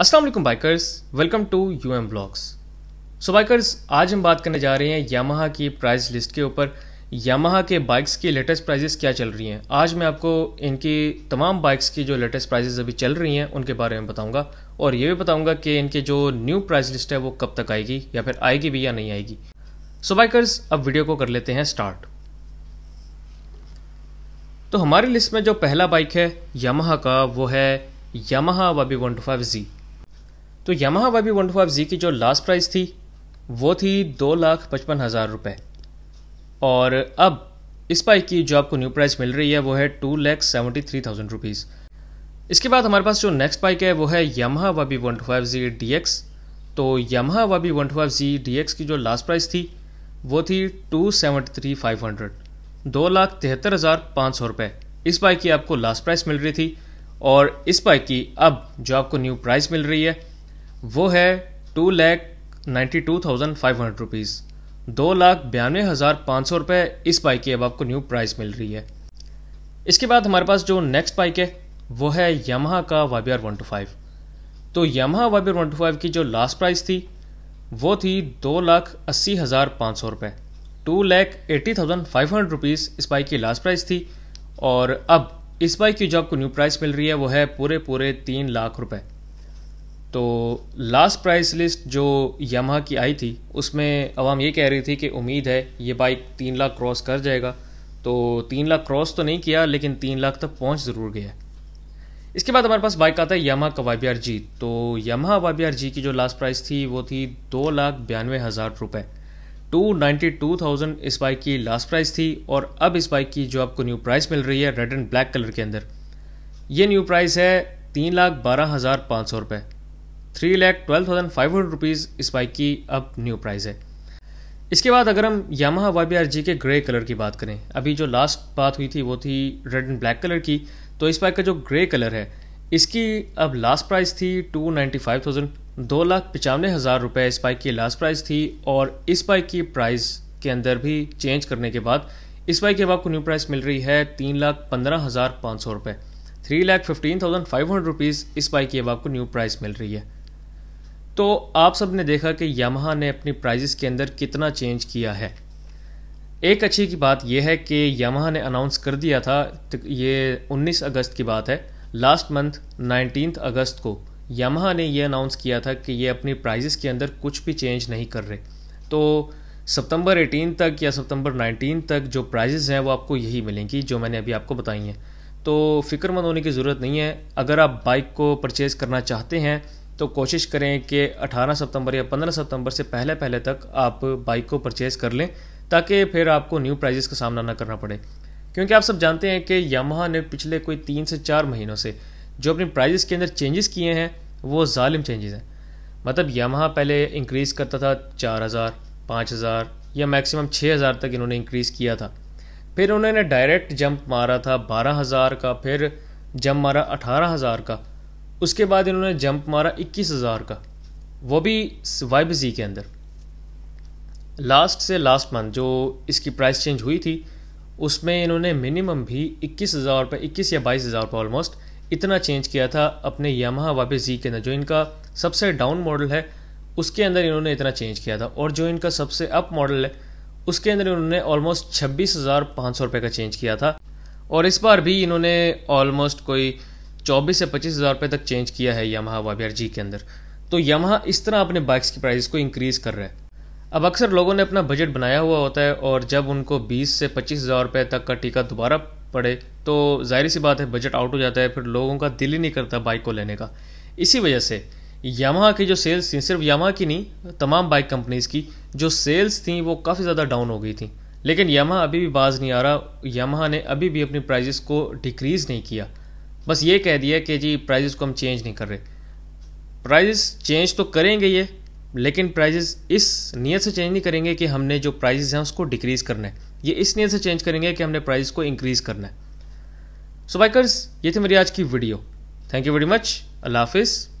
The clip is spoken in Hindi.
Aslam bikers welcome to U M blogs so bikers आज हम बात करने जा रहे हैं यामाहा की प्राइस लिस्ट के ऊपर यामाहा के बाइक्स की लेटेस्ट प्राइजेस क्या चल रही हैं आज मैं आपको इनकी तमाम बाइक्स की जो लेटेस्ट प्राइजेस अभी चल रही हैं उनके बारे में बताऊंगा और ये भी बताऊंगा कि इनके जो न्यू प्राइस लिस्ट है वो कब तक आएगी या फिर आएगी भी या नहीं आएगी सो so बाइकर्स अब वीडियो को कर लेते हैं स्टार्ट तो हमारी लिस्ट में जो पहला बाइक है यामाहा का वो है Yamaha Y B one two five G तो Yamaha Y B one two five G की जो लास्ट प्राइस थी वो थी दो लाख पचपन हज़ार रुपये और अब इस बाइक की जो आपको न्यू प्राइस मिल रही है वो है two lakh seventy three thousand rupees इसके बाद हमारे पास जो नेक्स्ट बाइक है वो है Yamaha Y B one two five G D X तो Yamaha Y B one two five G D X की जो लास्ट प्राइस थी वो थी two seventy three five hundred दो लाख तिहत्तर हज़ार पाँच सौ रुपये इस बाइक की आपको लास्ट प्राइस मिल रही थी और इस बाइक की अब जो आपको न्यू प्राइस मिल रही है वो है two lakh ninety two thousand five hundred rupees दो लाख बयानवे हज़ार पाँच सौ रुपये इस बाइक की अब आपको न्यू प्राइस मिल रही है इसके बाद हमारे पास जो नेक्स्ट बाइक है वो है यमहा का Y B R one two five तो Yamaha Y B R one two five की जो लास्ट प्राइस थी वो थी दो लाख अस्सी हज़ार पाँच सौ रुपये two lakh eighty thousand five hundred rupees इस बाइक की लास्ट प्राइस थी और अब इस बाइक की जो आपको न्यू प्राइस मिल रही है वो है पूरे पूरे तीन लाख रुपये तो लास्ट प्राइस लिस्ट जो यमा की आई थी उसमें अवाम ये कह रही थी कि उम्मीद है ये बाइक तीन लाख क्रॉस कर जाएगा तो तीन लाख क्रॉस तो नहीं किया लेकिन तीन लाख तक पहुंच ज़रूर गया इसके बाद हमारे पास बाइक आता है यमा का वाई जी तो यमा वाई जी की जो लास्ट प्राइस थी वो थी दो लाख बयानवे हज़ार रुपये टू नाइन्टी टू थाउजेंड इस बाइक की लास्ट प्राइस थी और अब इस बाइक की जो आपको न्यू प्राइस मिल रही है रेड एंड ब्लैक कलर के अंदर ये न्यू प्राइस है तीन लाख बारह हज़ार पाँच सौ रुपये three lakh twelve thousand five hundred rupees इस बाइक की अब न्यू प्राइस है इसके बाद अगर हम Yamaha Y B R G के ग्रे कलर की बात करें अभी जो लास्ट बात हुई थी वो थी रेड एंड ब्लैक कलर की तो इस बाइक का जो ग्रे कलर है इसकी अब लास्ट प्राइस थी टू नाइन्टी फाइव थाउजेंड दो लाख पचानवे हज़ार रुपये इस बाइक की लास्ट प्राइस थी और इस बाइक की प्राइस के अंदर भी चेंज करने के बाद इस बाइक की अब आपको न्यू प्राइस मिल रही है तीन लाख पंद्रह हज़ार पाँच सौ रुपये three lakh fifteen thousand five hundred rupees इस बाइक की अब आपको न्यू प्राइस मिल रही है तो आप सब ने देखा कि यमहा ने अपनी प्राइजेस के अंदर कितना चेंज किया है एक अच्छी की बात यह है कि यमहा ने अनाउंस कर दिया था तो ये 19 अगस्त की बात है लास्ट मंथ 19 अगस्त को यमहा ने यह अनाउंस किया था कि ये अपनी प्राइजेस के अंदर कुछ भी चेंज नहीं कर रहे तो सितंबर 18 तक या सितंबर 19 तक जो प्राइजेज़ हैं वो आपको यही मिलेंगी जो मैंने अभी आपको बताई हैं तो फिक्रमंद होने की ज़रूरत नहीं है अगर आप बाइक को परचेज़ करना चाहते हैं तो कोशिश करें कि 18 सितंबर या 15 सितंबर से पहले पहले तक आप बाइक को परचेज़ कर लें ताकि फिर आपको न्यू प्राइजेस का सामना ना करना पड़े क्योंकि आप सब जानते हैं कि यमहा ने पिछले कोई तीन से चार महीनों से जो अपने प्राइजेस के अंदर चेंजेस किए हैं वो ालिम चेंजेस हैं मतलब यमहा पहले इंक्रीज़ करता था चार हज़ार पाँच हज़ार या मैक्सिमम छः हज़ार तक इन्होंने इंक्रीज़ किया था फिर उन्होंने डायरेक्ट जंप मारा था बारह हज़ार का फिर जंप मारा अठारह हज़ार का उसके बाद इन्होंने जंप मारा इक्कीस हज़ार का वो भी वाइब जी के अंदर लास्ट से लास्ट मंथ जो इसकी प्राइस चेंज हुई थी उसमें इन्होंने मिनिमम भी इक्कीस हज़ार रुपये इक्कीस या बाईस हज़ार रुपये ऑलमोस्ट इतना चेंज किया था अपने यामाहा वाइब जी के अंदर जो इनका सबसे डाउन मॉडल है उसके अंदर इन्होंने इतना चेंज किया था और जो इनका सबसे अप मॉडल है उसके अंदर इन्होंने ऑलमोस्ट छब्बीस हज़ार पाँच सौ रुपये का चेंज किया था और इस बार भी इन्होंने ऑलमोस्ट कोई चौबीस से पच्चीस हज़ार रुपये तक चेंज किया है यमहा वाबियर जी के अंदर तो यमहा इस तरह अपने बाइक्स की प्राइस को इंक्रीज़ कर रहा है अब अक्सर लोगों ने अपना बजट बनाया हुआ होता है और जब उनको 20 से पच्चीस हज़ार रुपये तक का टीका दोबारा पड़े तो जाहिर सी बात है बजट आउट हो जाता है फिर लोगों का दिल ही नहीं करता बाइक को लेने का इसी वजह से यमहा की जो सेल्स थी सिर्फ यमहा की नहीं तमाम बाइक कंपनीज़ की जो सेल्स थी वो काफ़ी ज़्यादा डाउन हो गई थी लेकिन यमहा अभी भी बाज नहीं आ रहा यमहा ने अभी भी अपनी प्राइजेस को डिक्रीज़ नहीं किया बस ये कह दिया कि जी प्राइजेस को हम चेंज नहीं कर रहे प्राइजेस चेंज तो करेंगे ये लेकिन प्राइजेस इस नीयत से चेंज नहीं करेंगे कि हमने जो प्राइजेस हैं उसको डिक्रीज़ करना है ये इस नीयत से चेंज करेंगे कि हमने प्राइजेस को इंक्रीज़ करना है सो so, बाइकर्स ये थी मेरी आज की video thank you very much अल्लाह हाफिज़